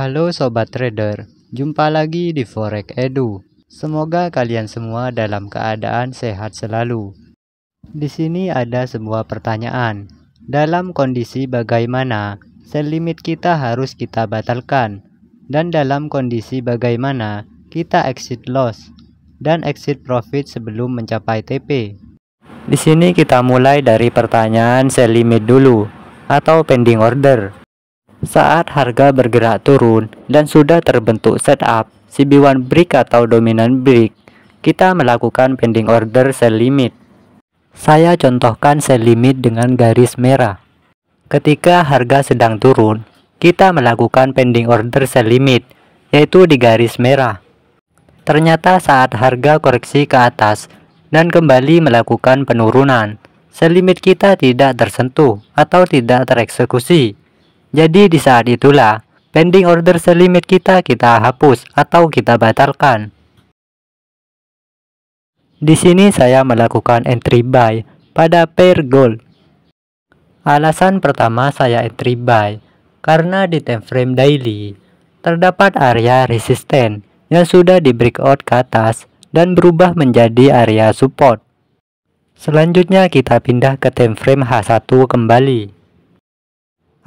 Halo Sobat Trader, jumpa lagi di Forex Edu. Semoga kalian semua dalam keadaan sehat selalu. Di sini ada sebuah pertanyaan. Dalam kondisi bagaimana sell limit kita harus kita batalkan? Dan dalam kondisi bagaimana kita exit loss dan exit profit sebelum mencapai TP? Di sini kita mulai dari pertanyaan sell limit dulu atau pending order. Saat harga bergerak turun dan sudah terbentuk setup CB1 brick atau dominant brick, kita melakukan pending order sell limit. Saya contohkan sell limit dengan garis merah. Ketika harga sedang turun, kita melakukan pending order sell limit, yaitu di garis merah. Ternyata saat harga koreksi ke atas dan kembali melakukan penurunan, sell limit kita tidak tersentuh atau tidak tereksekusi. Jadi di saat itulah pending order selimit kita kita hapus atau kita batalkan. Di sini saya melakukan entry buy pada pair gold. Alasan pertama saya entry buy karena di time frame daily terdapat area resisten yang sudah di breakout ke atas dan berubah menjadi area support. Selanjutnya kita pindah ke time frame H1 kembali.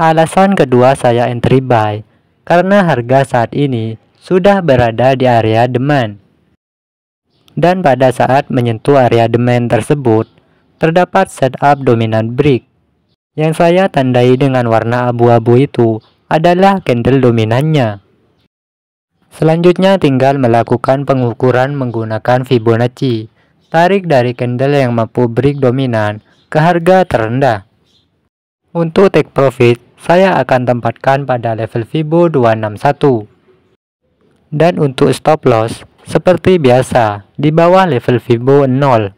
Alasan kedua saya entry buy, karena harga saat ini sudah berada di area demand. Dan pada saat menyentuh area demand tersebut, terdapat setup dominan break. Yang saya tandai dengan warna abu-abu itu adalah candle dominannya. Selanjutnya tinggal melakukan pengukuran menggunakan Fibonacci. Tarik dari candle yang mampu break dominan ke harga terendah. Untuk take profit, saya akan tempatkan pada level Fibo 261. Dan untuk stop loss, seperti biasa, di bawah level Fibo 0.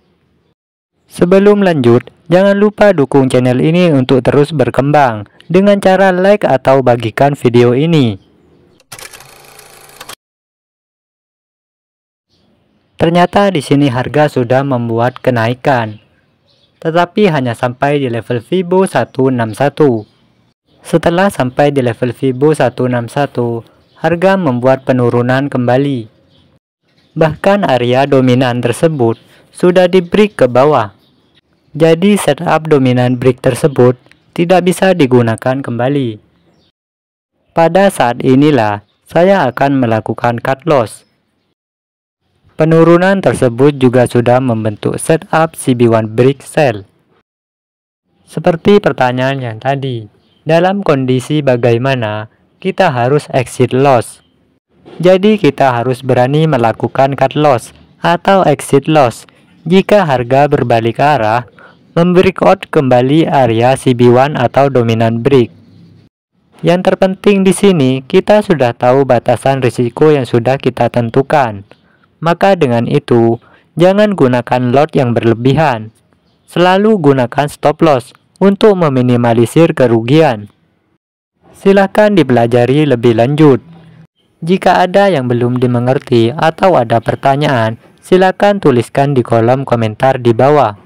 Sebelum lanjut, jangan lupa dukung channel ini untuk terus berkembang dengan cara like atau bagikan video ini. Ternyata di sini harga sudah membuat kenaikan, tetapi hanya sampai di level Fibo 161. Setelah sampai di level Fibo 161, harga membuat penurunan kembali. Bahkan area dominan tersebut sudah di break ke bawah. Jadi setup dominan break tersebut tidak bisa digunakan kembali. Pada saat inilah saya akan melakukan cut loss. Penurunan tersebut juga sudah membentuk setup CB1 break sell. Seperti pertanyaan yang tadi dalam kondisi bagaimana kita harus exit loss. Jadi kita harus berani melakukan cut loss atau exit loss jika harga berbalik arah out kembali area CB1 atau dominant break. Yang terpenting di sini kita sudah tahu batasan risiko yang sudah kita tentukan. Maka dengan itu, jangan gunakan lot yang berlebihan. Selalu gunakan stop loss untuk meminimalisir kerugian. silakan dipelajari lebih lanjut. Jika ada yang belum dimengerti atau ada pertanyaan, silakan tuliskan di kolom komentar di bawah.